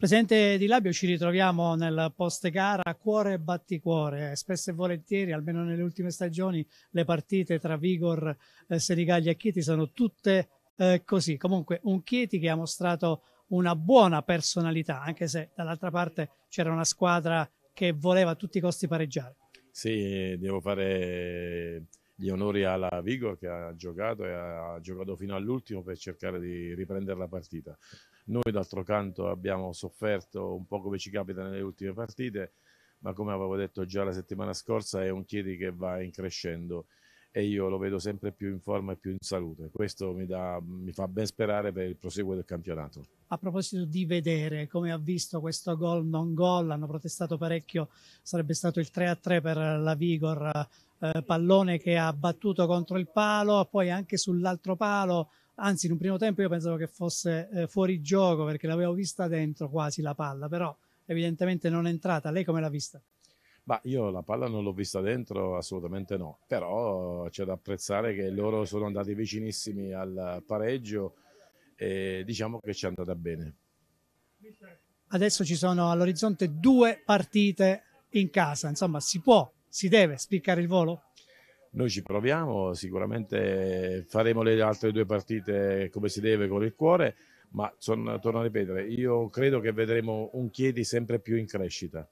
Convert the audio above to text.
Presidente Di Labio, ci ritroviamo nel post gara cuore e batticuore. Spesso e volentieri, almeno nelle ultime stagioni, le partite tra Vigor, eh, Senigallia e Chieti sono tutte eh, così. Comunque un Chieti che ha mostrato una buona personalità, anche se dall'altra parte c'era una squadra che voleva a tutti i costi pareggiare. Sì, devo fare gli onori alla Vigor che ha giocato e ha giocato fino all'ultimo per cercare di riprendere la partita. Noi d'altro canto abbiamo sofferto un po' come ci capita nelle ultime partite, ma come avevo detto già la settimana scorsa è un Chiedi che va in crescendo e io lo vedo sempre più in forma e più in salute. Questo mi, dà, mi fa ben sperare per il proseguo del campionato. A proposito di vedere come ha visto questo gol non gol, hanno protestato parecchio, sarebbe stato il 3-3 per la Vigor eh, pallone che ha battuto contro il palo, poi anche sull'altro palo, anzi in un primo tempo io pensavo che fosse eh, fuori gioco perché l'avevo vista dentro quasi la palla, però evidentemente non è entrata. Lei come l'ha vista? Ma io la palla non l'ho vista dentro, assolutamente no, però c'è da apprezzare che loro sono andati vicinissimi al pareggio e diciamo che ci è andata bene. Adesso ci sono all'orizzonte due partite in casa, insomma si può si deve spiccare il volo? Noi ci proviamo, sicuramente faremo le altre due partite come si deve con il cuore, ma torno a ripetere, io credo che vedremo un Chiedi sempre più in crescita.